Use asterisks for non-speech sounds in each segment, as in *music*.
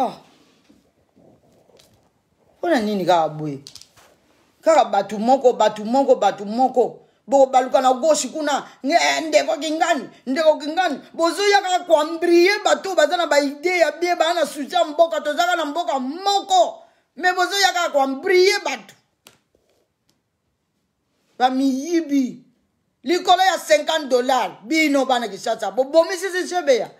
ah mpona nini kaka boye kaka batu moko batu moko batu moko bokobaluka na gauche kuna ndeko kingani ndeko kingani bozo bozoyaka koambrie bato baza na baide ya bie baa na mboka tozaka na mboka moko me bozoyaka koambrie bato bamiyibi likolo ya 50 dollar bino bana kishasa bobomisi sisi shebeya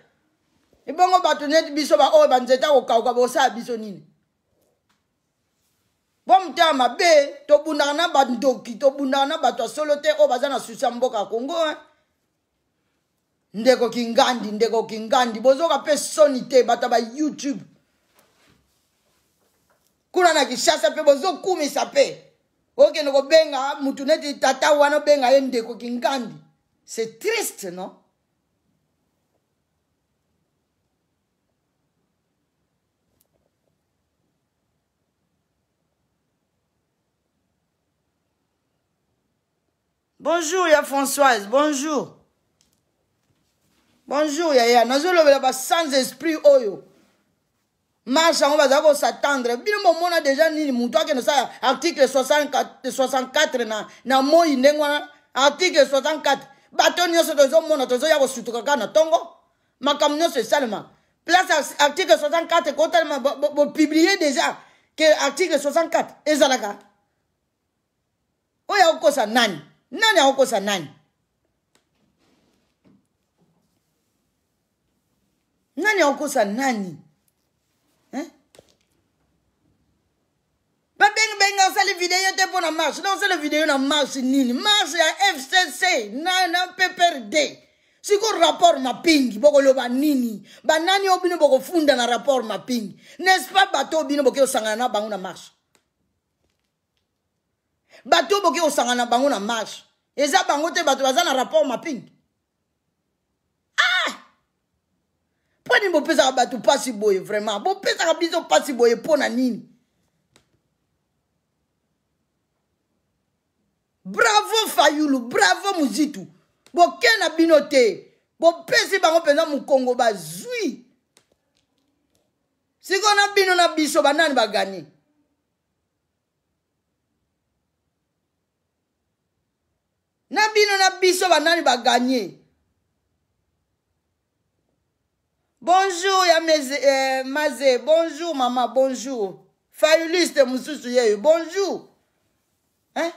e bongo bato neti biso baoyo oh, banzete akokauka bosala biso nini mpo motema mabe tobundaka na bandoki tobundaka na bato ya solo te oyo oh, baza na susi ya mboka ya kongo eh? ndeko kingandi ndeko kingandi bozoka mpe soni te bato ya bayoutube kuna na kishasa mpe bozokumisa mpe okende kobenga mutu neti tata wana obenga ye ndeko kingandi c'est triste non bonjour ya françoise bonjour bonjour yaya nazolobela basans esprit oyo marche yango bazala kosatendre bino momona deja nini motu akende osala article 64 na, na moi ndenge wana article 64 bato nyonso tozomona tozoya kosutuka kaka na ntongo makambo nyonso esalema place article 64 kotalema bopiblie deja ke article 64 ezalaka oyo akokosa nani nani akokosa nani nani akokosa nani eh? babengibengi asali video te mpo na marche naosala video na marche nini marche ya fcc na, na pprd siko rapport mapingi bokoloba nini banani oyo bino bokofunda na rapport mapingi nest pas bato oyo bino bokeyosangana na bango na marche bato oyo bokoki kosangana bango na marche eza bango te bato baza na rapport mapping ah mpo nini bopesaka bato mpasi boye vraiment bopesaka biso mpasi boye mpo na nini bravo fayulu bravo muzitu boke na bino te bopesi bango mpenza mokongo bazwi sikoyo na bino na biso banani baganye na bino na biso banani baganye bonjour ya meze, eh, maze bonjour mama bonjour fayuliste mosusu yeyo bonjour hein?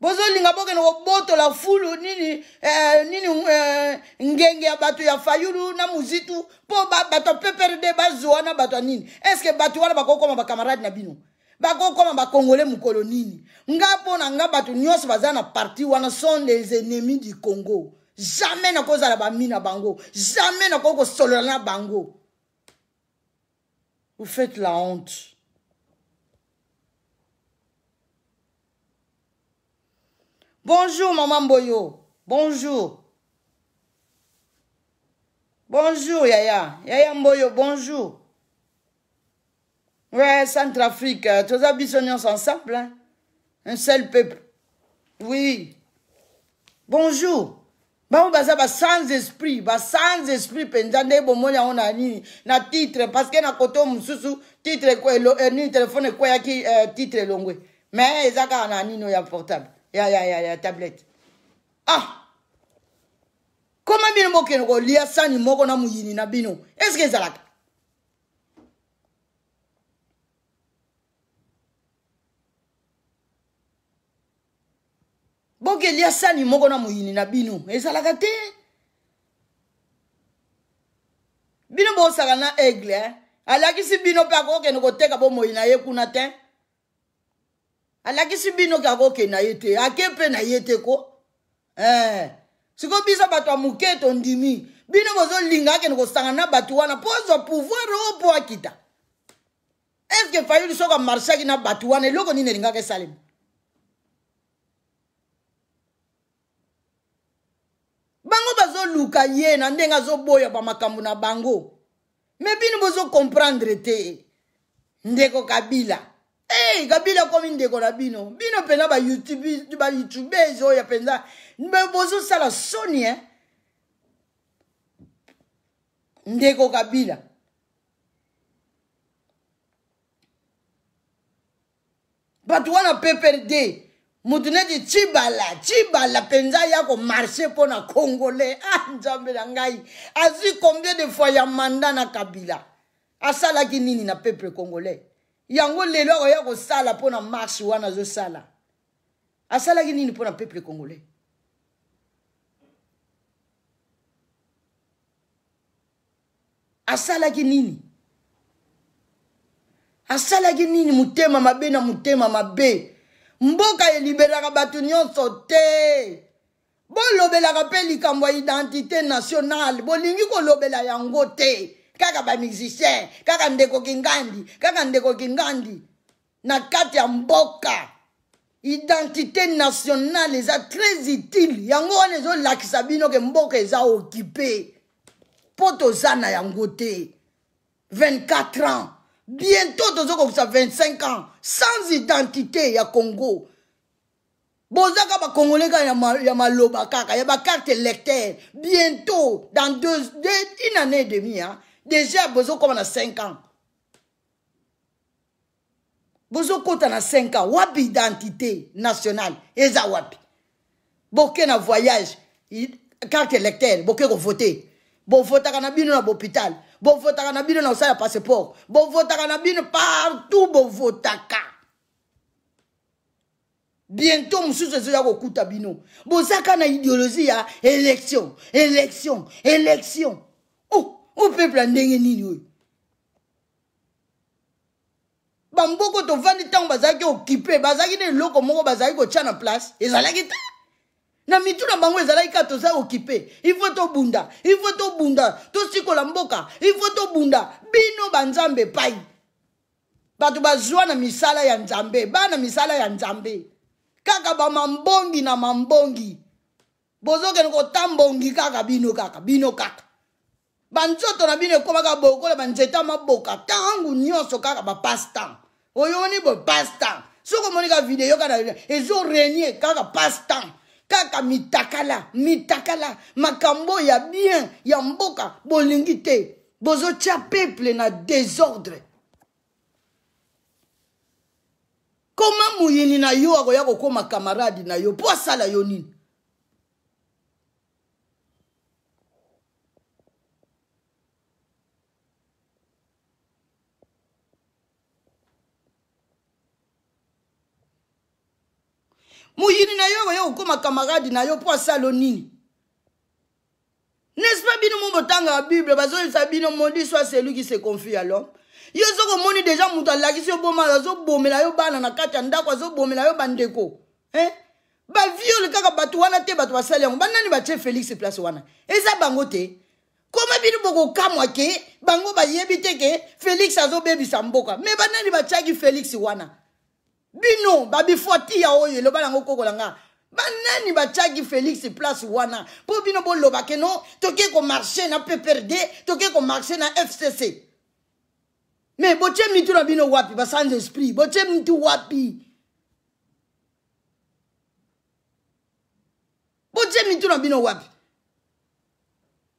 bozolinga bokende kobotola fulu nini eh, nini eh, ngenge ya bato ya fayulu na muzitu mpo bato ya pperd bazwa na bato ya nini estce bato wana bakokoma bakamarade na bino bakokoma bakongole mokolo nini nga mpo na nga bato nyonso baza na parti wana sont les ennemis du congo jamais nakozala bami na bango jamais nakoki kosolola na bango vous faites la honte bonjour mama mboyo bonjour bonjour yaya yaya mboyo bonjour Ouais, Centrafrique, tous les nous ensemble. Hein? Un seul peuple. Oui. Bonjour. bango baza basans esprit basans esprit mpenza nde bomoni yango na nini na titre parceke na koto mosusu titre nini telefone ekweyaki titre elongwe me eza kaka na nini oyo ya portable ya, ya, ya, ya tablette ah koma bino bokende kolia sani moko na moyini na bino eske ezalaka bokelia sani moko na moyini na bino ezalaka te bino bosaka na aigle eh? alakisi bino mpe akokende koteka bomoi na ye kuna te alakisi bino ke akokende na ye te ake mpe na ye te ko eh. sikoyo biso bato ya moke tondimi bino bozolinga akende kosangana na bato wana mpo ozwa pouvoir oyo mpo akita estce fayuli soko amarshaki na bato wana eloko nini elingaka esalema aluka ye na ndenge azoboya bamakambo na bango me bino bozokomprendre te ndeko kabila ei kabila komi ndeko na bino bino mpenza bayoutubese oyo mpenza bozosala soni e ndeko kabila bato wana ppld mutu neti chibala chibala mpenza ya komarshe mpo na congolais a ah, nzambe na ngai azwi combien de fois ya manda na kabila asalaki nini na peuple congolais yango lelo akoya kosala mpo na marshe wana azosala asalaki nini mpo na peuple congolais asalaki nini asalaki nini motema mabe na motema mabe mboka eliberaka bato nyonso te bolobelaka mpe likambo ya identité nationale bolingi kolobela yango te kaka bamusicien kaka ndeko kingandi kaka ndeko kingandi na kati ya mboka identité nationale eza très utile yango wana ezolakisa bino ke mboka eza okipe mpo toza na yango te 24 ans bientôt tozokokisa 25 ans sans identité il y a congo bozaka bakongole kaka ya maloba kaka ya carte électeur bientôt dans deux, deux, une année et demie hein, déjà bozokoma na 5 ans bozokɔta na 5 ans wapi identité nationale eza wapi boke na voyage carte électeur boke kovote bovotaka na bino na bohôpital bovotaka na bino na osala passeport bovotaka na bino partout bovotaka bientôt mosusu ezoya kokuta bino bozaka na idéologie ya élection élection élection oh, o oh, peuple ya ndenge nini oyo bamboko tovandi ntango bazalaki okipe bazalaki na eloko moko bazalaki kotya na place ezalaki te na mitu na bango ezalaki kaka toza okipe ifo tobunda ifo tobunda tosikola mboka ifo tobunda bino banzambe pai bato bazwa na misala ya nzambe bana misala ya nzambe kaka bamambongi na mambongi bozokende kotambongi kaka bino kaka bino kaka banzoto na bino ekómaka bokola banzete maboka ntango nyonso kaka bapastan oyoni boy pastan soki omoni ka video yoka na ezorenie kaka pastan kaka mitakala mitakala makambo ya bien ya mboka bolingi te bozotia peuple na désordre koma moyini na yo akoya kokóma kamaradi na yo mpo asala yo nini muyini na yo oyo okóma kamaradi na yo mpo asala o nini n'est-ce pas bino mo botangaka bible bazoyebisa bino maudit soit celui qui se confie à l'homme yo sokomoni deja moto alakisi yo boma azobomela yo bana na kati ya ndako azobomela yo bandeko eh? baviole kaka bato wana te bato basali yango banani batie félix place wana eza bango te koma bino bokokamwa ke bango bayebi te ke félix azobebisa mboka me banani batiaki félix wana bino babifoti ya oyo eloba nango kokola nga banani batiaki félix place wana mpo bino bolobake no toke komarshe na pprd toke komarshe na fcc me botie mitu na bino wapi basanze esprit botie mitu wapi botie mitu na bino wapi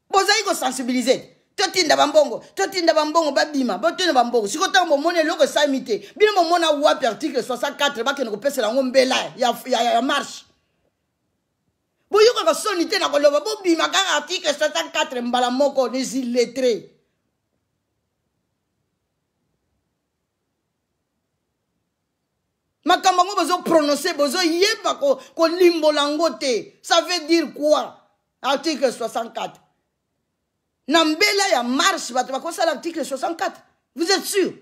bozali kosensibilize te totinda bambongo totinda bambongo babima botinda bambongo siko ntango bomona eloko esami te bino bomona wapi article 64 bakende kopesela yango mbela ya, ya, ya, ya marche boyokaka soni te na koloba bobima kaka article 64 mbala moko les illettrés makambo yango bozoprononce bozoyeba kolimbola yango te ça veut dire quoi article 64 na mbela ya mars bato bakosala article 64 vous êtes sûr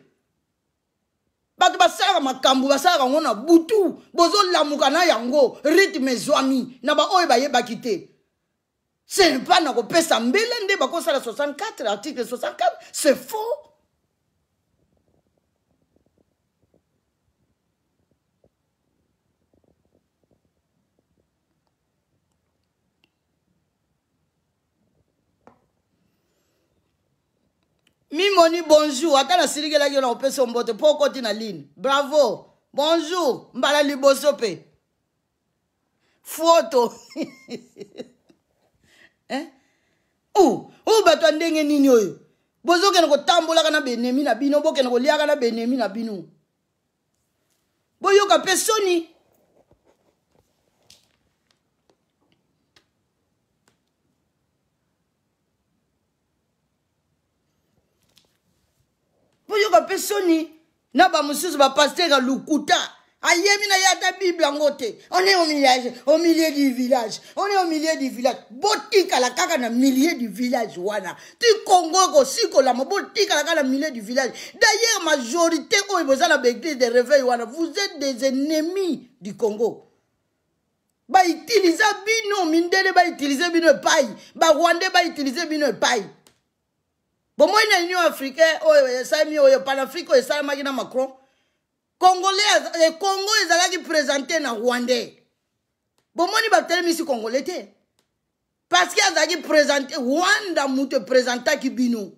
bato basalaka makambo basalaka yango na butu bozolamuka na yango rythme ezwami na baoyo bayebaki te c'est pas na kopesa mbele nde bakosala 64 article 64 c'est faux mimoni bonjour ata nasilikeli yo na kopesa ombote mpo okoti na line bravo bonjour mbala liboso mpe foto *laughs* eh? u oyo bato ya ndenge nini oyo bozokende kotambolaka na benemi na bino bokende koliaka na benemi na bino boyoka mpe soni okoyoka mpe soni na bamosusu bapaster ya lukuta ayemi na ye ata bible yango te on est au milieu, au milieu du village on est au milieu du village botikala kaka na milieu du village wana ti congo ekosikolama botikala kaka na milieu du village d'ailleurs majorité oyo boza na baéglise de réveil wana vous êtes des ennemis du congo bautilize bino mindele bautilize bino epai barwandais bautilize bino epai bomoi na union africain oyo esalemi oyo panafrique oyo esalemaki na macron congolais eh, congo ezalaki présente na rwandais bomoni batelemisi congolais te parce que azalaki présente rwanda moto eprésentaki bino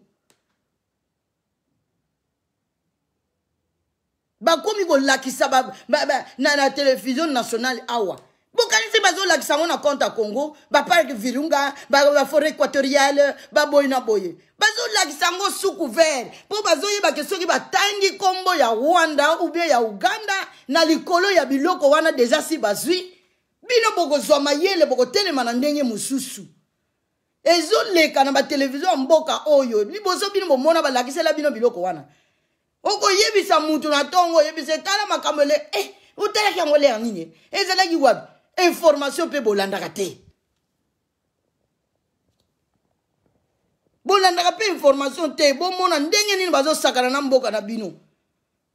bakomi kolakisa na, na télévision nationale awa bokanisi bazolakisa yango na compte ya congo baparke virunga baforet équatoriale baboye na boye bazolakisa yango suku vert mpo bazoyebake soki batangi nkombo ya rwanda ubien ya uganda na likolo ya biloko wana deja si bazwi bino bokozwa mayele bokotelema na ndenge mosusu ezoleka na batelevizio ya mboka oyo liboso bino bomona balakisela bino biloko wana okoyebisa mutu na ntongo oyebisa etala makambo ele e eh, otalaki yango leya nini ezalaki wapi information mpe bolandaka te bolandaka mpe information te bomona ndenge nini bazosakana na mboka na bino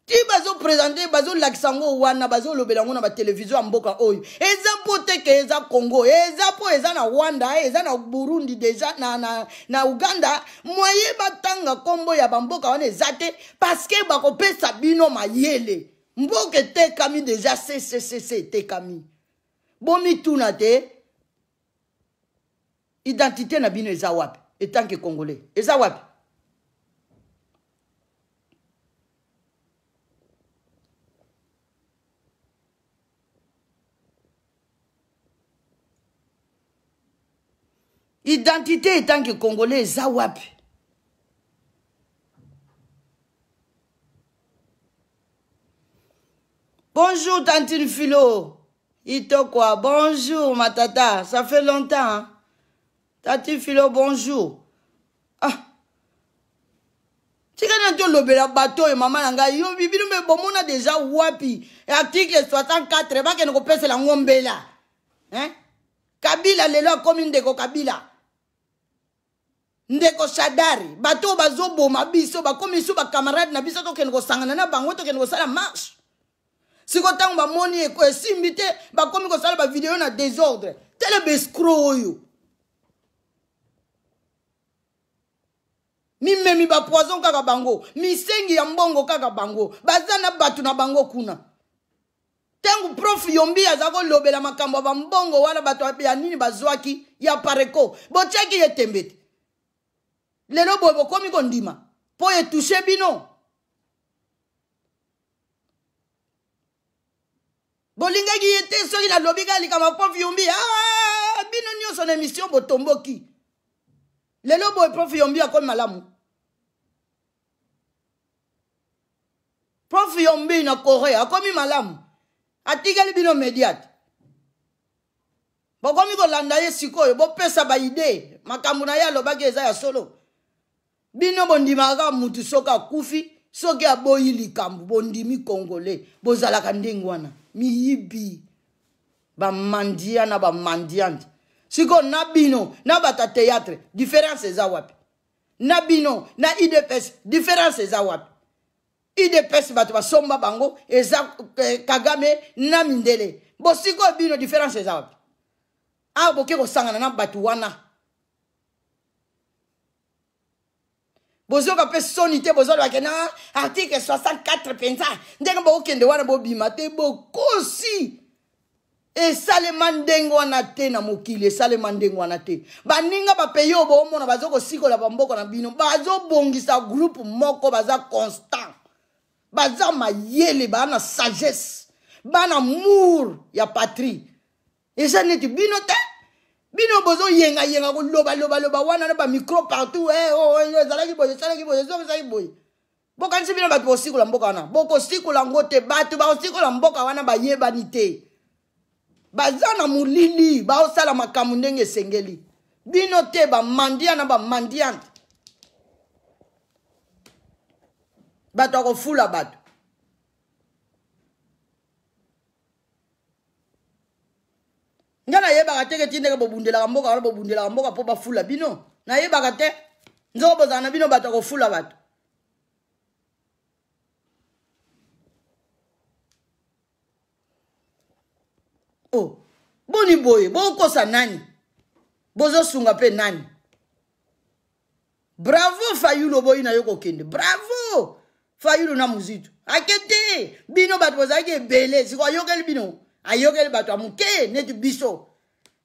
ti bazopresente bazolakisa yango wana bazolobela yango na batelevizio ya mboka oyo eza mpo te ke eza congo eza mpo eza na rwanda eza na burundi deja na, na, na uganda mwaye batanga nkombo ya bamboka wana eza te parceke bakopesa bino mayele mboka etekami deja ccc etekami bomituna te identité na bino eza wapi etanke congolais eza wapi identité etanke congolais eza wapi bonjour tantine philo Itokwa, bonjour ma tata, ça fait longtemps. Hein? Tati Philo, bonjour. Ah. tika na tolobela bato oyo mama na ngai yo bino me bomona deja wapi article 64 bakende kopesela yango mbela eh? kabila lelo akomi ndeko kabila ndeko shadari bato oyo bazoboma biso bakomi biso bakamarade na biso tokende kosangana na bango tokende kosala marshe siko ntango bamoni esimbi eh, te bakomi kosala bavideo na désordre tele bescro oyo mimemi bapoison kaka bango misengi ya mbongo kaka bango baza na bato na bango kuna ntango prof yombi aza kolobela makambo ya bambongo wana bato ya nini bazwaki ya pareko botyaki ye tembe te lelo boye bokomi kondima mpo etushe bino bolingaki ye te soki nalobi kaka likama prof yumbi bino nyonso na émission botomboki lelo boye prof yumbi akomi malamu prof yumbi na corée akomi malamu atikeli bino médiate bokomi kolanda ye sikoyo bopesa baide makambo na ye alobaki eza ya solo bino bondimaka mutu soki akufi soki aboyi likambo bondimi congolais bozalaka ndenge wana mi yi bi bamandia na bamandiandi sikoyo na bino na bato ya théâtre différence eza wapi na bino na idps différence eza wapi idps bato basomba bango eza eh, kagame na mindele bosikoyo bino différence eza wapi awa boke kosangana na bato wana bozoka mpe soni te bozolobake na article 64 mpenza ndenge bokokende wana bobima te bokosi esalema ndenge wana te na mokili esalema ndenge wana te baninga bapeyi oyo boomona baza kosikola bamboko na bino bazobongisa groupe moko baza constant baza mayele baa na sagesse baa na mour ya patrie eza neti bino te bino bozoyengayenga kolobaloba wana na bamicro partout eh, oh, oh, ezalaki boye esalaki boye ezongi ezali boye bokanisi bino bato bosikola mboka wana bokosikola yango te bato bakosikola mboka wana bayebani te baza na molili baosala makambo ndenge esengeli bino te bamandiana bamandiana bato akofula bato nga nayebaka te ke tindeke bobundelaka mboka wana bobundelaka mboka mpo bafula bino nayebaka te nzoko bozala na bino bato akofula bato o oh, boni boye bokosa nani bozosunga mpe nani bravo fayulu oboyi na yo kokende bravo fayulu na mozitu ake te bino bato bozalaki ebele sikoyokeli bino ayokeli bato ya moke neti biso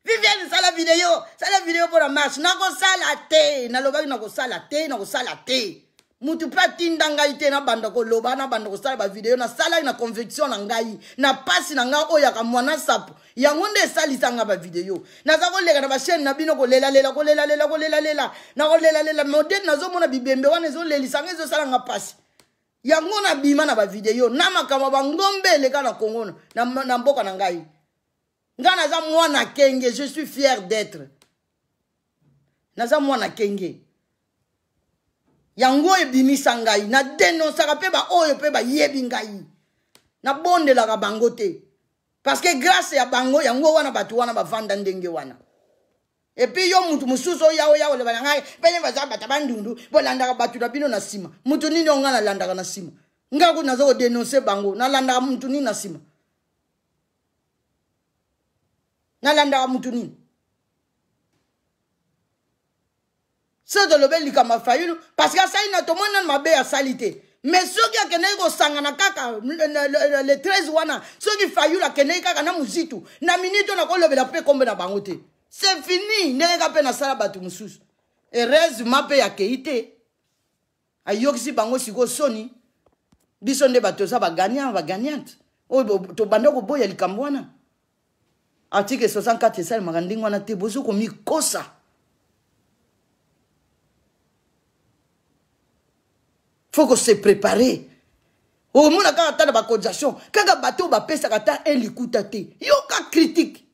viviane sala video sala video mpona marche nakosala te nalobaki nakosala te nakosala te mutu mpe atinda ngai te nabanda koloba nabanda kosala bavideo nasalaki na conviction na ngai na mpasi na ngai oyo yaka mwana sapo yango nde esalisanga bavideo naza koleka na bashaine na bino kolelalela kolelalela kolelalela na kolelalela modele nazomona bibembe wana ezolelisanga ezosalanga mpasi yango nabima na bavideo na makambo bangombe eleka na kongo na mboka na ngai ngai naza mwana kenge je suis fier d'être naza mwana kenge yango ebimisa ngai nadenonsaka mpe baoyo mpe bayebi ngai nabondelaka bango te parce que grâce ya bango yango wana bato wana bavanda ndenge wana epuis yo mutu mosusu oya oya oleba na ngai mpe ne bazaka bato bandundu bolandaka bato na bino na nsima mutu nini o ngai nalandaka na nsima ngai kuna naza kodenonse bango nalandaka mutu nini na nsima nalandaka mutu nini so tolobe likama fayulu parce que asali na tomoni nani mabe asali te mais soki akendeki kosangana kaka le 13 wana soki fayulu akendeki kaka na mozitu na miniti oyo nakolobela mpe kombe na bango te c'est fini ndengeka mpe nasala bato mosusu heureusement mpe yakei te ayokisi bango sikoyo soni biso nde bato oza baganiant baganiante oyo tobanda koboya likambo wana article 64 esalemaka ndenge wana te bozo komikosa faut kose prépare omona kaka tala bacotisation kaka bato oyo bapesaka ta un likuta te yoka critique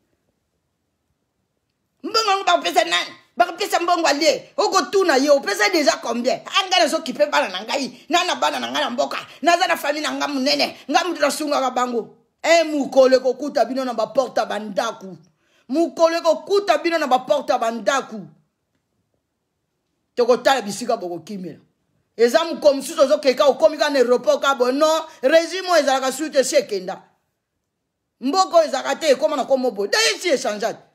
mbongo yango bakopesa nani bakopesa mbongo alie okotuna ye opesa deja combien anga nazokipe bana na ngai na na bana na ngai na mboka naza na fami na ngai monene ngai moto nasungaka bango e mokolo ekokuta bino na baporte ya bandaku mokolo ekokuta bino na baporte ya bandaku tokotala bisika bokokimela eza moko mosusu ozokeka okomi kaka na aéroport ka boye non régime oyo ezalaka suite esi ekenda mboka oyo ezalaka te ekóma na komo boye daye si echangeate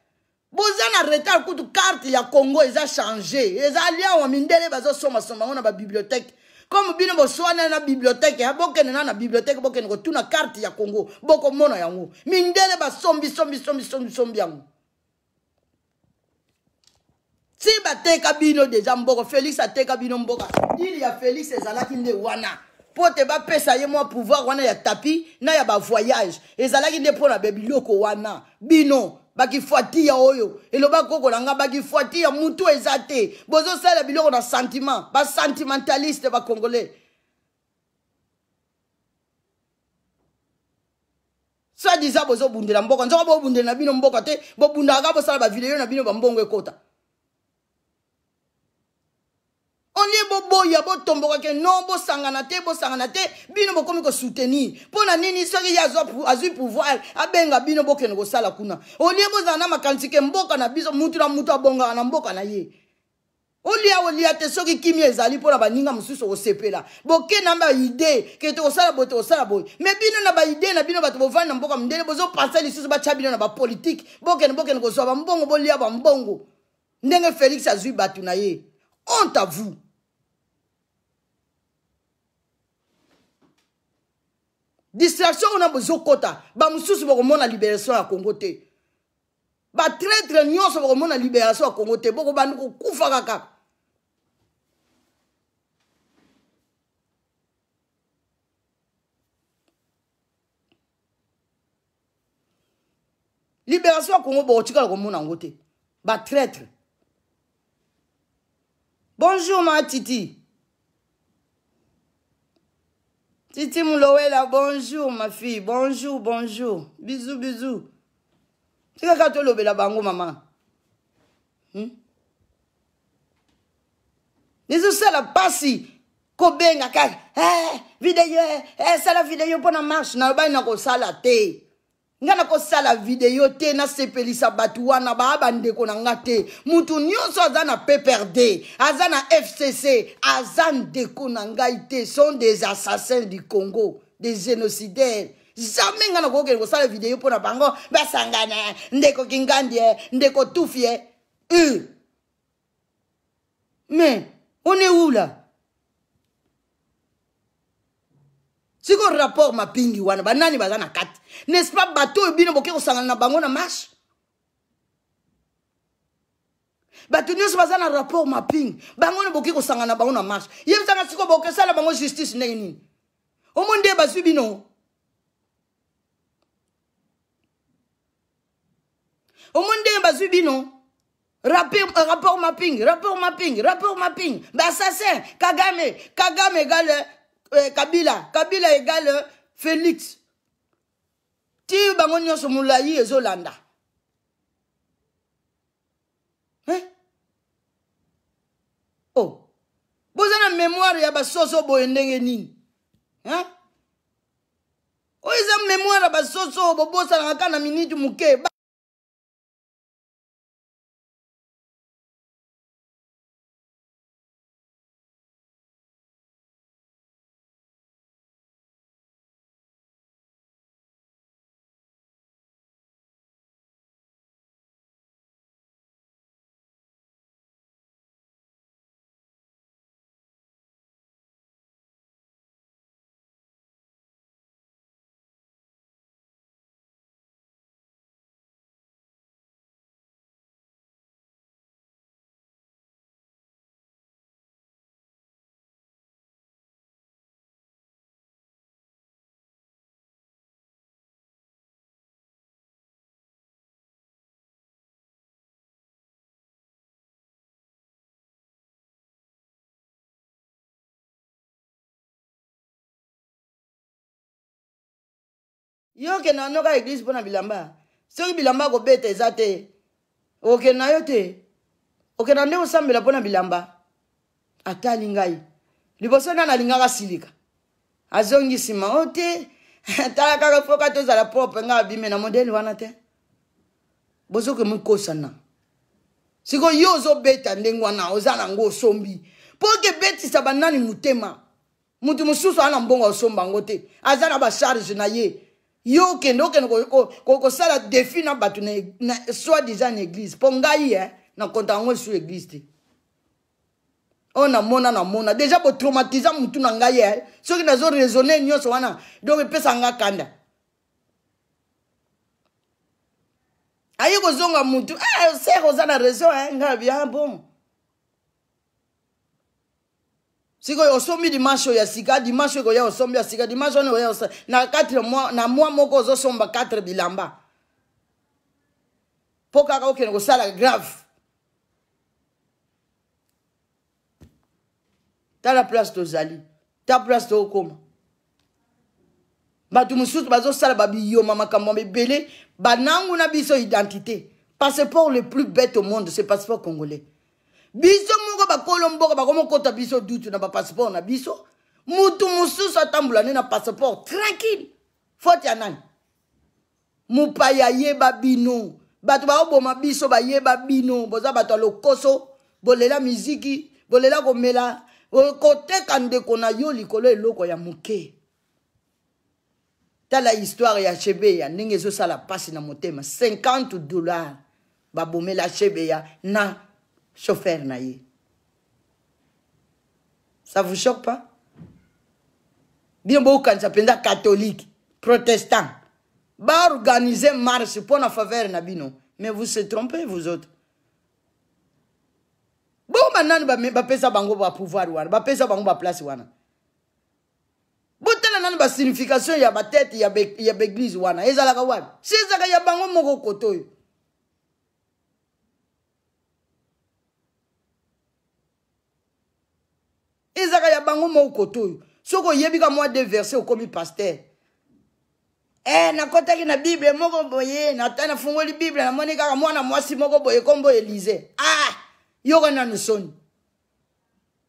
boza na retard kutu karte ya congo eza change ezali awa mindele bazosomasoma ngo na babiblioteke comme bino boswana na biblioteke bokende na na biblioteke bokende kotuna karte ya congo bokomona yango mindele basombisombisombisombi yango si bateka bino deja mboka félix ateka bino mboka dili ya félix ezalaki nde wana mpo te bapesa ye mwa pouvoir wana ya tapi na ya bavoyage ezalaki nde mpo na babiloko wana bino bakifuatia oyo eloba koko na ngai bakifuatia mutu eza te bozosala biloko na sentiment basentimentaliste bacongolais sadiza bozobundela mboka nzoko bobundela na bino mboka te bobundaka bosala bavideo na bino bambongo ekota boboya botombokake non bosangana te bosangana te bino bokomi kosoutenir mpo na nini soki ye azwi pouvoir abenga bino bokende kosala kuna olie bozala na makanisi ke mboka na biso mutu na mutu abongaka na mboka na ye olia olia te soki kimia ezali mpo na baninga mosusu kosepela bokende na baide ke tokosala boye tokosala boye me bino na baide na bino bato bovandi na mboka mondele bozopansa lisusu batya bino na bapolitike bokende bokende kozwa bambongo bolia bambongo ndenge félix azwi bato na ye honte à vous distraction oyo na bozokɔta bamosusu bokomona liberation ya kongo te batraitre nyonso bokomona liberation ya kongo te bokobandi kokufa kaka libération ya kongo bokotikala komona yango te batraitre bonjour ma titi Titi Moulouela, bonjour ma fille. Bonjour, bonjour. Bisous, bisous. C'est kaka tolobela bango mama. Hmm? ezosala mpasi kobenga kaka eh, video eh, esala video mpona marche na yobani na kosala te nga nakosala video te nasepelisa bato wana baa bandeko na nga te mutu nyonso aza na pprd aza na fcc aza ndeko na ngai te sont des assassins du congo des génocidaires jamais nga nakokende kosala video mpo na bango basangana ndeko kingandi ye ndeko tufi ye eh. u mais on est où là siko rapport mapingi wana banani baza na kati nest ce pas bato oyo bino boke kosangana na bango na marshe bato nyonso baza na rapport mapingi bango ne boke kosangana na bango na marshe yebisanga siko bokosala bango justice ndenge nini omo nde bazwi bino omo nde bazwi bino rapport mapping euh, rapport mapping rapport mapping bassassin kagame kagame gale euh, kabila kabila égale félix ti bango nyonso molayi ezolanda eh? oh boza na mémoire ya basoso boye ndenge nini eh? oyo eza mémoire ya basoso bobosanaka na miniti moke yo okenda wana oka eglize mpo na bilamba soki bilamba kobeta eza te okokenda yo te okenda nde kosambela mpo na bilamba atali ngai liboso nde nalingaka silika azongi nsima o oh, te *laughs* tala kaka foka tozala propre nga abime na modele wana te bozoke mokosana sikoyo yo ozobeta ndenge wana oza nango osombi mpo okebetisa banani motema motu mosusu aa na mbongo osomba yango te aza na basharge na ye yo okende okende kosala defi na bato soi disa na église mpo ngai e nakonta yango esu église te oyo oh, namona namona deja botraumatiza motu na ngai e soki nazoraisonne nyonso wana donc epesanga kanda aye kozonga motu eh, ser oza na raison ngai abia bon sikoyo osombi dimashe oyo ya sika dimashe ekoya osombi ya sika dimashe wana ekoya osombi na katre na mwa moko ozosomba katre bilamba mpo kaka okende kosala grave tala place tozali ta place tookoma bato mosusu bazosala babiyoma makambo mebele banangu na biso identité passeport le plus bête au monde c'est passeport congolais biso moko bakolo mboka bakomokota biso dutu na bapasseport na biso mutu mosusu atambola nde na passeport tranquille faute ya nani mopaya ayeba bino bato baoboma biso bayeba bino boza bato ya lokoso bolela miziki bolela komela koteka ndeko na yo likolo eloko ya moke tala histoire ya shebeya ndenge ezosala mpasi na motema 50 dollar babomela shebeya na chauffeur naïe. ça vous choque pas bien quand bookanisa ça catholique protestant organiser marche pour la faveur na bino mais vous vous trompez vous autres Bon boma nani bapesa bango bapouvoir wana bapesa bango place. wana botala nani y ya tête, ya baeglize wana ezalaka l'église si ça ya bango moko kote côté. ezaka ya bango moko toyo soki oyebi ka mwa de verse okomi paster Eh, nakotaki na bible moko boye nata nafungoli bible namoni kaka mwana mwasi moko boye kombo elize ah yoko nanu soni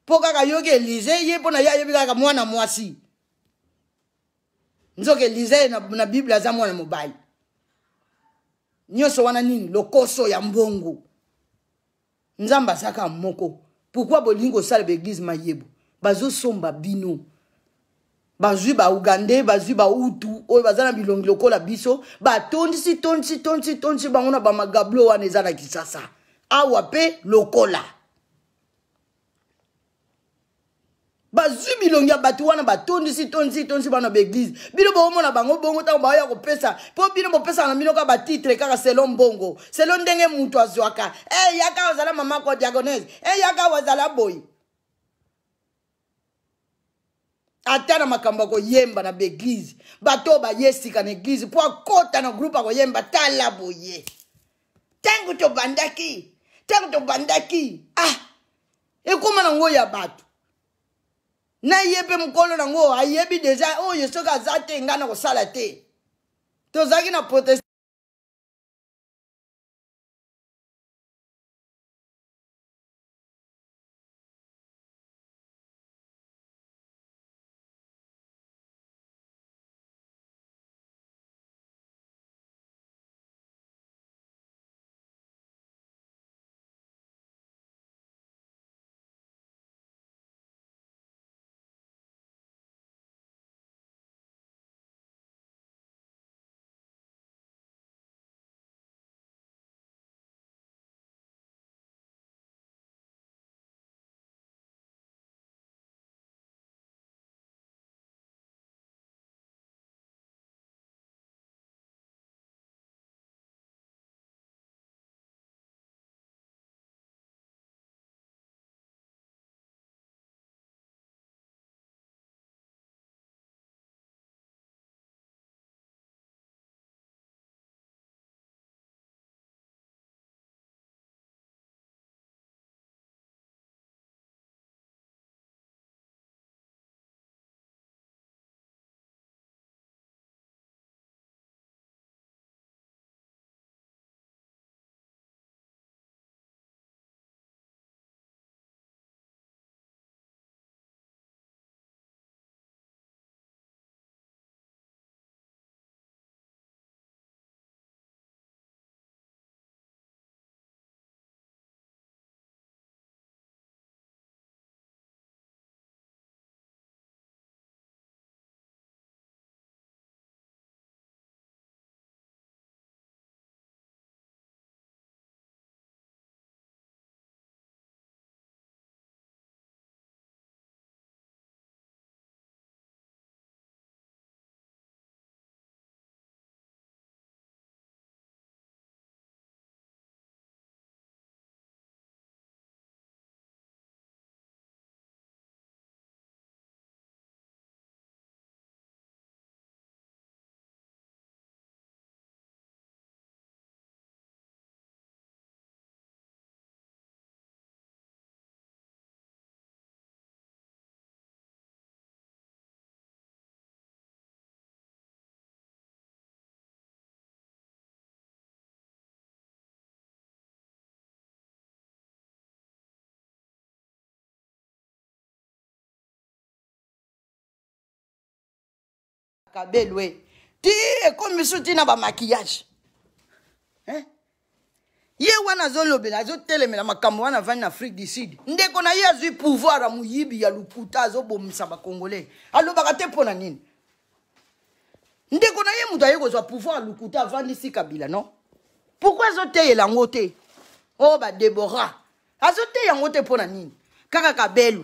mpo kaka yoki elize ye mpo na ye ayebi kaka mwana mwasi nzoki elize na, na bible aza mwana mobali nyonso wana nini lokoso ya mbongo nzambe azaka moko pourkui bolingi kosala baeglize mayebo bazosomba bino bazwi baugande bazwi bautu oyo baza na bilongi lokola biso batondisi tondisi tondisi tondisi bango na bamagablo wana eza na kisasa awa mpe lokola bazwi bilongi ya bato wana batondisi tondisi tondisi bana baeglize bino boomona bango bongo ntango baoya kopesa mpo bino bopesaka na bino kaka batitre kaka selo mbongo selo ndenge moto azwaka eyaka eh, ozala mama ko diagonese eyaka eh, ozala boye ata na makambo ya koyemba na baeglize bato oyo bayesika na eglize mpo akɔta na groupe ya koyemba tala boye ntango tobandaki ntango tobandaki ah ekóma nango ya bato naye mpe mokolo nango ayebi deja oyo soki aza te nga na kosala te tozalaki na protest kabelwe ti ekomi su ti na bamakiyage ye wana azolobela azotelemela makambo wana avandi na afrique du sud ndeko na ye azwi pouvoir ya moyibi ya lokuta azobomisa bacongolais alobaka te mpo na nini ndeko na ye moto aye kozwa pouvoir ya lokuta avandisi kabila non pourkui azoteyela yango te o oh, badebora azoteya yango te mpo na nini kaka kabelo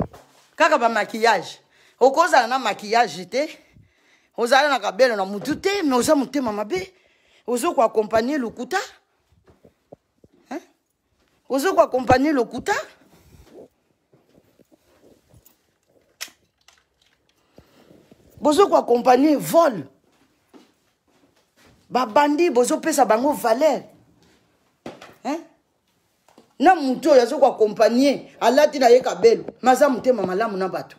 kaka bamakiyage okozala na makiyage te ozala na kabelo na motu te me oza motema mabe ozokoakompagne lokuta ozokoakompagne lokuta bozokoakompagne vol babandi bozopesa bango valeur na motu oyo azokoakompagne alati na ye kabelo maza motema malamu na bato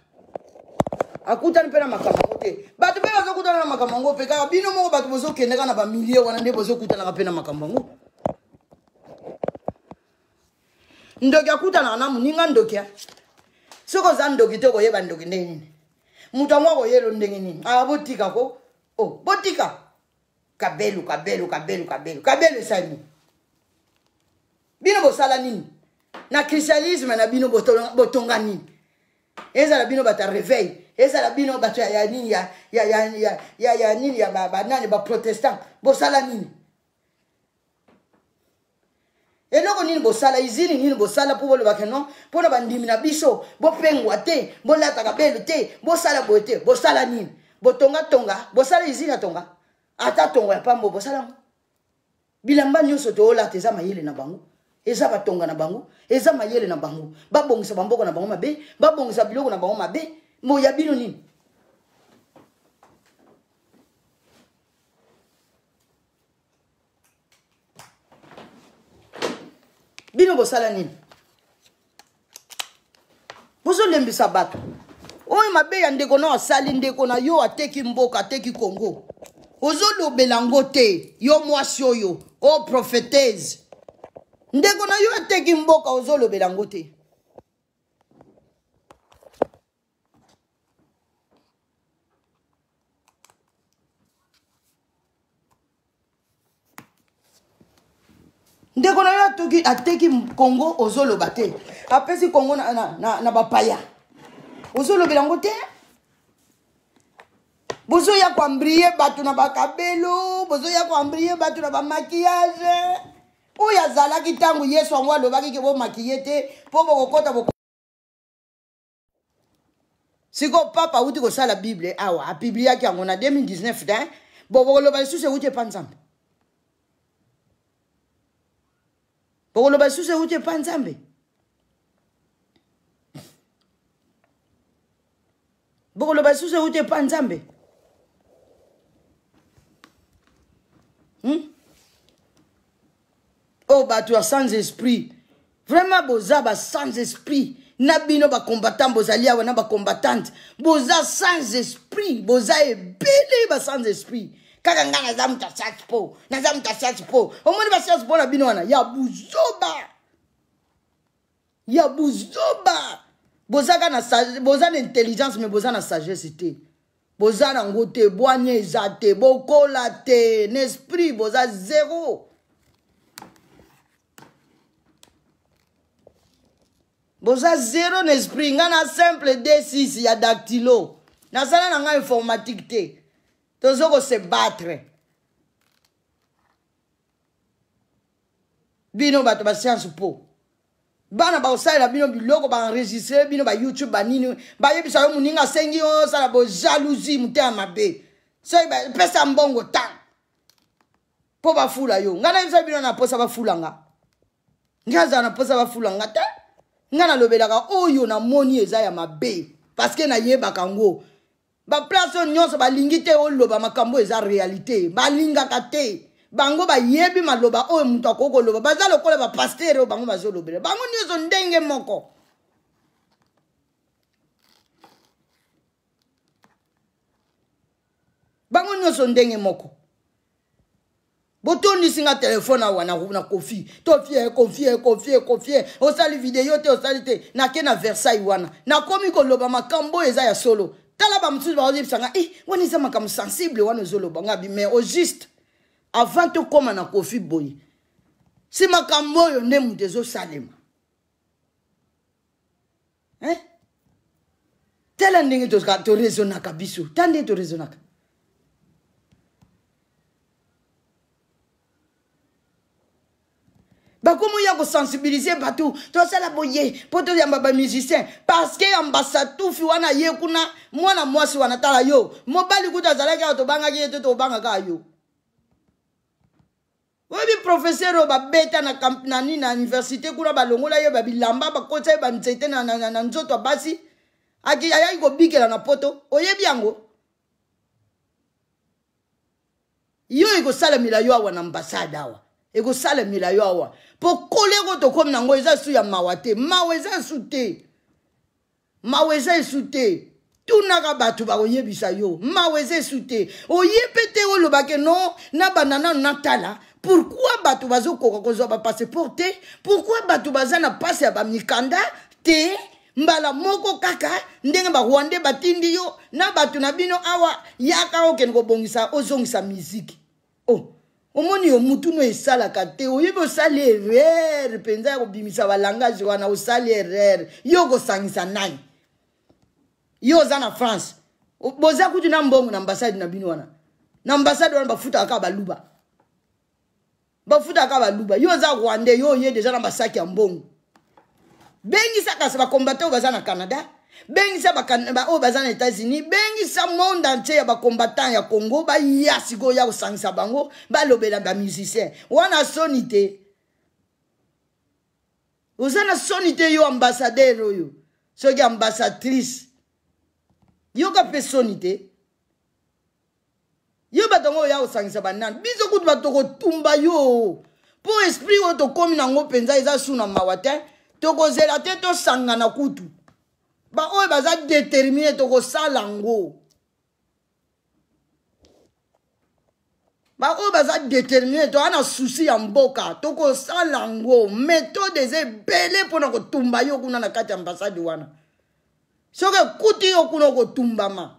akutani mpe na makambo yango te bato mpe bazokutana na makambo yango mpe kaka bino moko bato bozokendeka na bamilie wana nde bozokutanaka mpe na makambo yango ndoki akutanaka na moninga ndoki ya soki oza ndoki te okoyeba ndoki ndenge nini moto yango akoyelo ndenge nini a botika ko o oh, botika kabelu kabelu kabelu kabelu kabelu esani bino bosala nini na christianisme na bino botonga nini ezala bino bata reveil ezala bino bato ya nini ya nini ya banani baprotestant bosala nini eloko nini bosala izini nini bosala mpo bolobaka non mpona bandimi na biso bopengwa te bolataka belo te bosala boye te bosala nini botongatonga bosala izini atonga ata tongo ya pambo bosala ngo bilamba nyonso toolata eza mayele na bango eza batonga na bango eza mayele na bango babongisa bamboko na bango mabe babongisa biloko na bango mabe moya bino nini bino bosala nini bozolembisa bato oyo mabe ya ndeko na asali ndeko na yo ateki mboka ateki kongo ozolobela yango te yo mwasi oyo o oh, prophetese ndeko na yo ateki mboka ozolobela yango te ndeko na yo atoki ateki kongo ozoloba te apesi kongo na, na, na, na bapaya ozolobela yango te bozoya koambrie bato na bakabelo bozoya koambrie bato na bamakiyage oyo azalaki ntango yesu yango alobaki ke bomakiye te mpo bokokɔta bok sikoyo papa awuti kosala bible awa apibliaki yango na 2019 te bo bokoloba lisusu ewuti epa nzambe bokoloba lisusu euti epa nzambe bokoloba lisusu euti epa nzambe hmm? oyo oh, bato ya sans esprit vraiment boza ba sans esprit na bino bacombatant bozali awa na bacombatante boza sans esprit boza ebele ba sans esprit kaka ngai naza moto ya science po naza moto ya science po omoni bascience po na bino wana ya buzoba ya buzoba bozaka na boza na intelligence me boza na sagesse te boza nango te bwanya eza te bokola te na esprit boza zero boza zero na esprit ngai na simple d6 ya dactylo nasala na ngai informatique te tozo kose battre bino bato bascience mpo bana bakosalela bino biloko baenregistre bino bayoutube banini bayebisa yo moninga asengi osala bojalousie motema mabe soki pesa mbongo tan mpo bafula yo ngai nayebisa bino na posa bafula nga ngai azala na posa bafula nga te ngai nalobelaka oyo namoni eza ya mabe parceke nayebaka ngo baplace oyo nyonso balingi te oloba makambo eza réalité balingaka te bango bayebi maloba oyo moto akoki koloba baza lokola bapaster oyo bango bazolobela bango nyonso ndenge moko bango nyonso ndenge moko botondisinga telefone awa na kofi tofie eh, kofie eh, kofie eh, kofie osali video te osali te nake na versaille wana nakomi koloba makambo oyo eza ya solo tala bamosusu baoyebisa nga e eh, wana eza makambo sensible wana ozoloba nga bi mais au juste avant tokóma na kofi boye si makambo oyo nde moto ezosalema eh? tala ndenge toraisonaka biso ta ndenge toraisonaka bakomi ya kosensibilize bato tosala boye mpo toyamba bamusicien parceke yamba satufi wana ye kuna mwana mwasi wana tala yo mobali kuta azalaki awa tobangaki ye to tobangaka yo oyebi profeser oyo babeta na nani na université kuna balongola ye babilamba bakotisa ye banzete na nzoto abasi ayaki kobikela na poto oyebi yango yo ekosalamela yo awa na ambasade awa ekosalemela yo awa mpo kolero tokómi nango eza esu ya mawa te mawa eza esu te mawa eza esu te tunaka bato bakoyebisa yo mawa eza esu te oye mpe te olobake no nabanda nano natala pourkui bato bazokoka kozwa bapasseport te pourkui bato baza na mpasi ya bamikanda te mbala moko kaka ndenge barwande batindi yo na bato na bino awa yaka okende kobongisa ozongisa miziki o oh. omoni yo mutu no esalaka te oyebi osali erreur mpenza ya kobimisa balangage wana osali erreur yo okosangisa nani yo oza na france boza kutu na mbongo na ambasade na bino wana na ambasade wana bafutaka kaka baluba bafutaka kaka baluba yo oza rwandais yo oye deja na basaki ya mbongo bengisaka se bakombate oyo baza na canada bengisa baoyo baza na états-unis bengisa monde entier ya bacombatant ya congo baya sikoyo ya kosangisa bango balobela bamusicien wana soni te oza na soni te yo ambassadeur oyo soki ambassatrice yoka mpe soni te yo bato yango oya kosangisa banani biso kutu bato kotumba yo mpo esprit oyo tokómi nango mpenza eza suna mawa te tokozela te tosangana kutu baoyo baza détermine tokosala ngo baoyo baza détermine toza na susi ya mboka tokosala ngo méthode eza ebele mpona kotumba yo kuna na kati ya ambasadi wana soki ekuti yo kuna okotumbama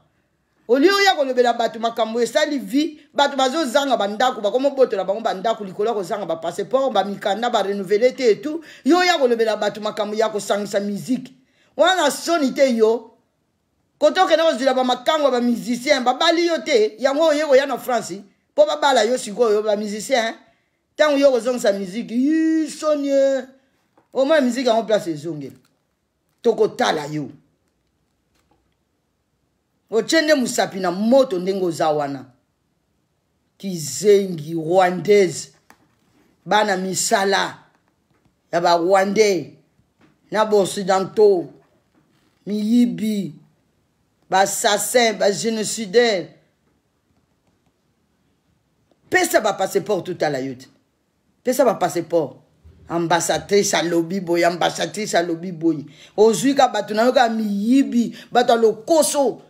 olie oya kolobela bato makambo esali vi bato bazozanga bandako bakomobotola bango bandako likolo ya kozanga bapasseport bamikanda barenouvelete etu yo oya kolobela bato makambo ya kosangisa miziki wana soni te yo koto okende kozwila bamakango ya bamusicien babali yo te yango oye koya na france mpo babala yo sikoyo bamusicien ntango yo kozongisa miziki y sonie omwa miziki yango place ezongela tokotala yo otie nde mosapi na moto ndenge oza wana kizengi rwandaise bana misala ya barwandais na baoccidentaux miyibi basasin bagénocideur pesa bapasseport tutala yo te pesa bapasseport ambassatrice alobi boye ambassatrice alobi boye ozwi ka bato na yo kaka miyibi bato ya lokoso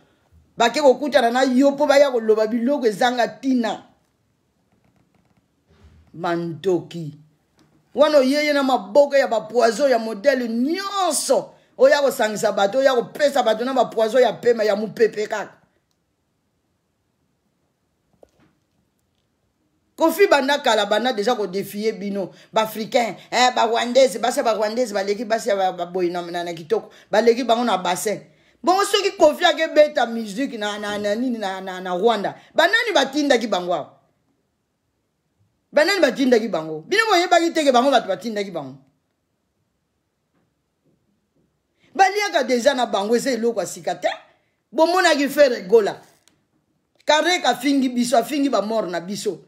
bake kokutana na yo mpo baya koloba biloko ezanga ntina mandoki wana oyeye na maboko ya bapoison ya modele nyonso oya kosangisa bato oya kopesa bato na bapoiso ya pema ya mopepe kaka kofi banda kala banda deja kodefie bino baafricain eh, barwandaise basi ya barwandaise baleki basi ya baboyi na, na, na kitoko baleki bango na bassin bongo soki kofi akebeta musike na, na, na nini na, na, na rwanda banani batindaki bango awa banani batindaki bango bino boyebaki teke bango bato batindaki bango baliaka deja na bango eza eloko ya sika te bomonaki fer egola karek afingi biso afingi bamor na biso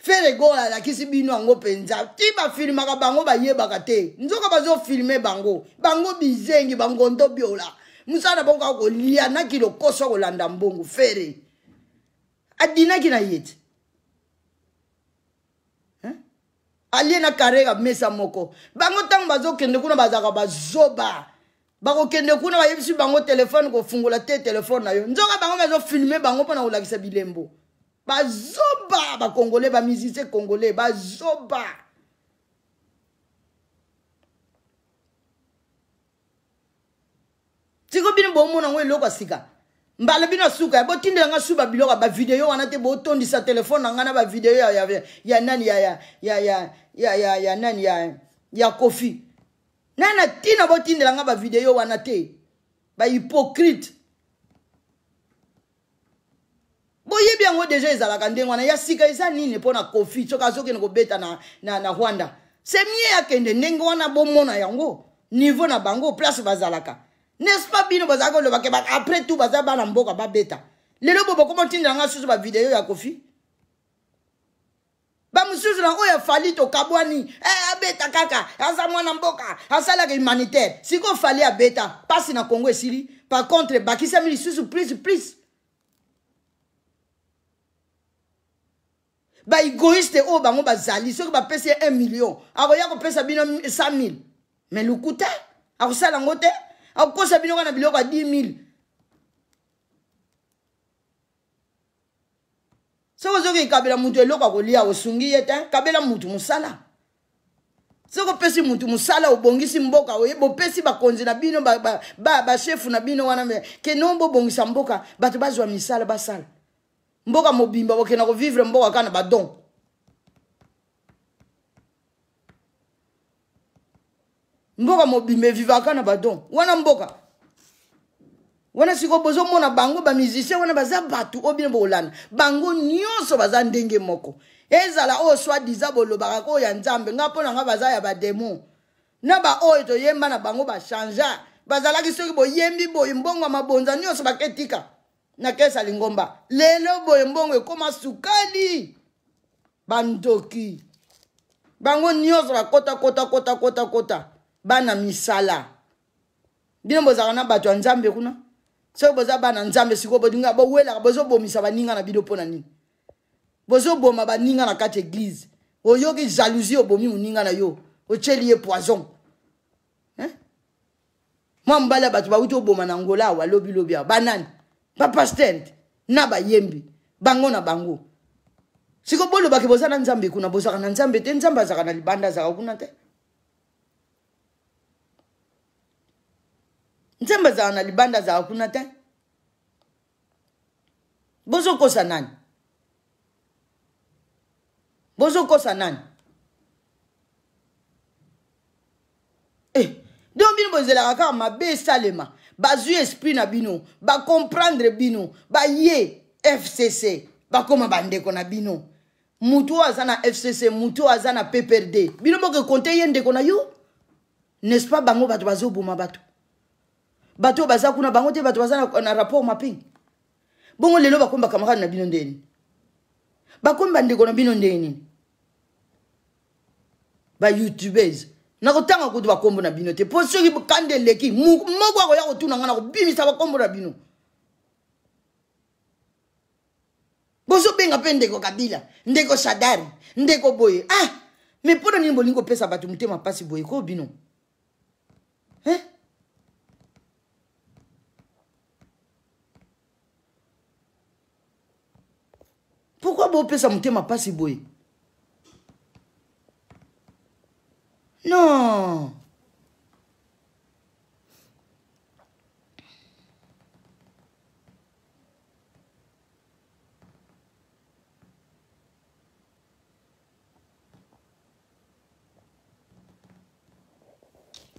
fer egola alakisi bino yango mpenza ti bafilmaka bango bayebaka te nzoka bazofilme bango bango bizengi bangondo biola mosala bango kaka kolia naki lokoso kolanda mbongo fere adinaki na ye te alie na kareka mesa moko bango ntango bazokende kuna bazalaka bazoba bakokende kuna bayebisi bango telefone kofungola te telefone na yo nzoka bango bazofilme bango mpona kolakisa bilembo bazoba bakongole bamizisie congolais bazoba siko bino bomona ngo eloko ya sika mbala bino asuka ya botindela nga su babiloko bavideo wana te botondisa telefone na nga na bavideo ya nani ya nani ya kofi nga na ntina botindela nga bavideo wana te bahypocrite boyebi yango deja ezalaka ndenge wana ya sika eza nini mpo na kofi soki azokende kobeta na, na, na rwanda se mie akende ndenge wana bomona yango niveau na bango place bazalaka nest pas bino bazalaka kolobaka après tout baza bana mboka babeta lelo bo bokoma otindela nga susu bavideo ya kofi bamosusu na oyo afali tokabwani eh, abeta kaka aza mwana mboka asalaka humanitaire sikoyo fali abeta mpasi na kongo esili par contre bakisami lisusu plus plus baegoïste oyo bango bazali soki bapesi ye 1 million akoya kopesa bino 100 000 mais luku te akosala yango te akokosa bino kaka na biloko ya 10 000 soki ozoki ekabela motu eloko akolia osungi ye te kabela motu mosala soki opesi motu mosala obongisi mboka oyeba opesi bakonzi na bino bashefu na bino wana keno bobongisa mboka bato bazwa misala basala mboka mobimba bokenda kovivre mboka kaka na badon mboka mobimba evivaka na badon wana mboka wana sikoyo bozomona bango bamizisien wana baza bato oyo bino bokolanda bango nyonso baza ndenge moko ezala oyo swadiza bolobaka ko ya nzambe nga mpo na nga baza ya bademo na baoyo toyemba na bango bashangea bazalaki soki boyembi boye mbongo ya mabonza nyonso baketika na kesa lingomba lelo boye mbongo ekóma sukali bandoki bango nyonso bakota kota kota kota kota bana misala bino bozalaka na bato ya nzambe kuna soki boza bana nzambe sikoyo bolinga bowelaka bozobomisa baninga na bino mpo na nini bozoboma baninga na kati eglize oyoki jalousie obomi moninga na yo otyeli ye poison mwa mobali ya bato bauti oboma na ngola awa lobilobi awa banani bapastente na bayembi bango na bango sikoyo bolobaki boza na nzambe kuna bozaka na nzambe te nzambe azaka na libanda azaka kuna te nzembo azala na libanda azala kuna te bozokosa nani bozokosa nani eh, donc bino bozelaka kaka mabe esalema bazwi esprit na bino bakomprendre bino baye fcc bakóma bandeko na bino mutu oyo aza na fcc mutu oyo aza na pprd bino bokekonte ye ndeko na yo n'est ce pas bango bato bazoboma bato bato oyo baza kuna bango te bato baza na rapport mapping bongo lelo bakomi bakamarade na bino ndeni bakomi bandeko na bino ndenge nini bayoutubese nakotanga kutu bakombo na bino te mpo soki kanda eleki moko akoya kotuna nga na kobimisa bakombo na bino bozobenga mpe ndeko kabila ndeko shadari ndeko boye ah me mpona nini bolingi kopesa bato motema mpasi boye ko bino opesa motema mpasi boye non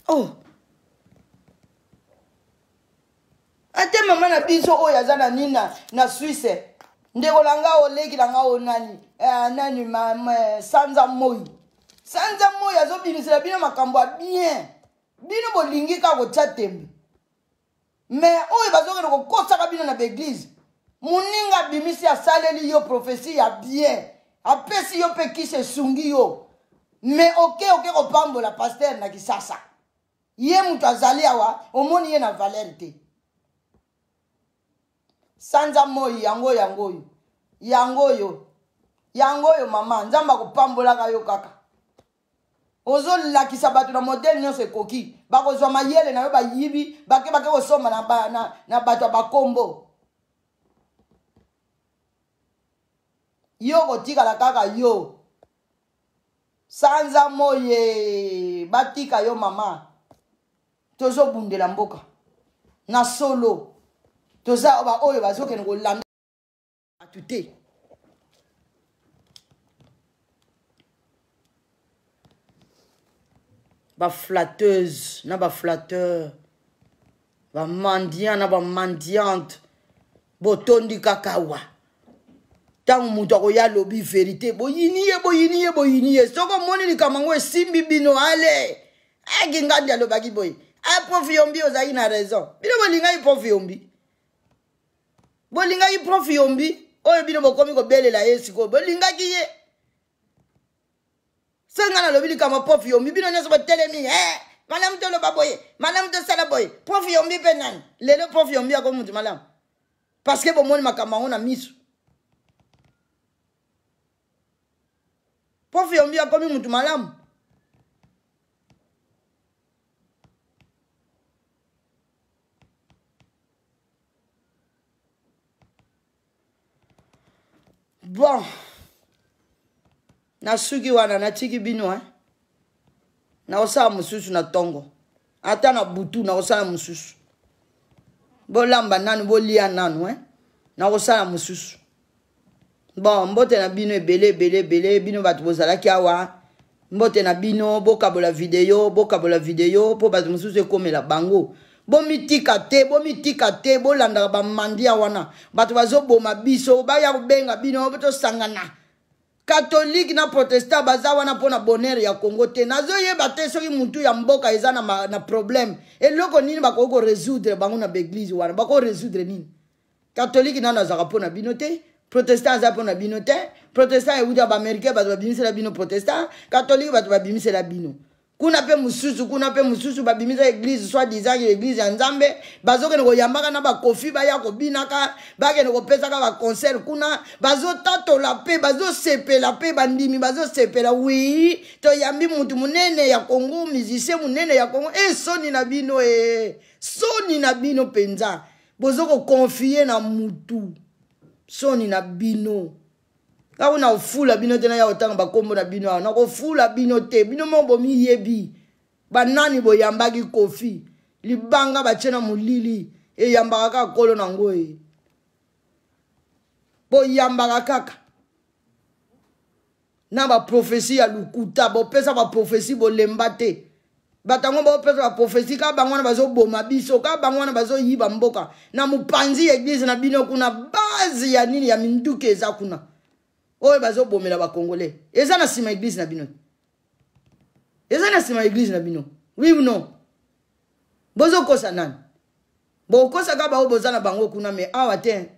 oh ate mama na biso oyo aza na nini na swisse ndeko na ngai oleki na ngai onani nani eh, sanza moi sanza moi azobimisela bino makambo ya bien bino bolingi kaka kotya tembe me oyo bazokende kokosaka bino na baeglize moninga abimisi asaleli yo profesi ya bien apesi yo mpe kisi esungi yo me oke oke kopambola paster na kisasa ye moto azali awa omoni ye na valere te sanza moi yango yango oyo yango oyo yango oyo mama nzambe akopambolaka yo kaka ozolakisa bato na modele nyonso ekoki bakozwa mayele na yo bayibi bake bake kosomba na, ba, na, na bato ya bakombo yo kotikala kaka yo sanza moye batika yo mama tozobundela mboka na solo toza baoyo bazokende kolanda batu te baflatteuse na baflatteur bamandiant na bamandiante botondi kaka wa ntango moto akoya alobi verité boyini ye boyini ye boyini ye soki omoni likambo yango esimbi bino ale eki ngandi alobaki boye aprofi yombi ozalaki na raison bino bolingai profi yombi bolingaki prof yombi oyo bino bokomi kobelela ye sikoyo bolingaki ye so ngai nalobi likambo prof yombi bino nyonso botelemi e malamu toloba boye malamu tosala boye prof yombi mpe nani lelo prof yombi akomi mutu malamu parceke bomoni makambo yango na miso prof yombi akomi mutu malamu bon nasuki wana natiki bino eh? nakosala mosusu na ntongo ata na butu nakosala mosusu bolamba nanu bolia nanu eh? nakosala mosusu bon mbote na bino ebele ebele ebele bino bato bozalaki awa mbote na bino bokabola video bokabola video mpo bato mosusu ekomela bango bomitika te bomitika te bolandaka bamandia wana bato bazoboma biso baya kobenga bino tosangana katolike na protestant baza wana mpo na bonheur ya kongo te nazoyeba te soki motu ya mboka eza na, ma, na probleme eloko nini bakoki koresoudre bango na baeglize wana bakoki koresoudre nini katolike nano azalaka mpo na bino te protestant aza mpo na bino te protestant euti ya baamerikain bato babimisela bino protestant katolike bato babimisela bino kuna mpe mosusu kuna mpe mosusu babimisa eglize soi disant eglize ya nzambe bazokende koyambaka na bakofi baya kobinaka bakende kopesaka baconcert kuna bazotatola mpe bazosepela mpe bandimi bazosepela wi toyambi motu monene ya kongo musicien monene ya kongo esoni eh, na bino e soni na bino mpenza bozokokonfie na mutu soni na bino kaka na kofula bino te naya kotanga bakombo na bino awa na kofula bino te bino moko bomiyebi banani boyambaki kofi libanga batie na molili eyambaka kaka kolo nango e boyambaka kaka na baprofesi ya lukuta bopesa baprofesi bolemba te bato yango baopesa baprofesi kaka bango wana bazoboma biso kaka bango wana bazoyiba mboka na mopanzi ya eglize na bino kuna base ya nini ya minduki eza kuna oyo bazobomela bacongolais eza na nsima eglize na bino eza na nsima eglize na bino oui ou non bozokosa nani bokosaka bao boza na bango kuna me awa te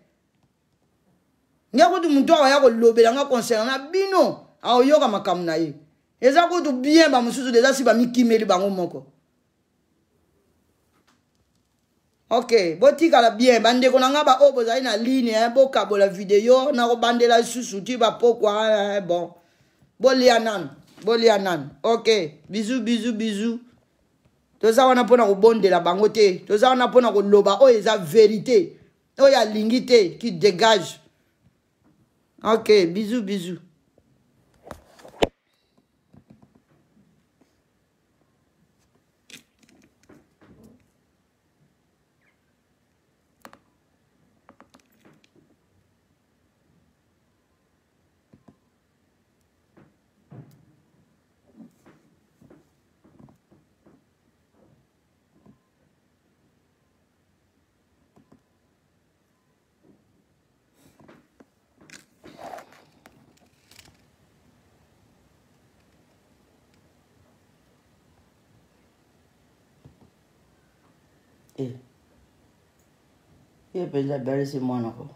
ngia kutu mutu awa ya kolobelanga concerne na bino aoyoka makambo na ye eza kutu bien bamosusu deja si bamikimeli bango moko ok botikala bien bandeko na nga baoyo oh, bozali na ligne eh, bokabola video nakobandela lisusu ti bapokwa eh, bon bolia nanu bolia nanu ok bizu bizu bizu toza wana mpona kobondela bango te toza wana mpona koloba oyo oh, eza verité oyo oh, alingi te ki dégage ok bizu bizu ए यो पहिला ब्यारेसी मनको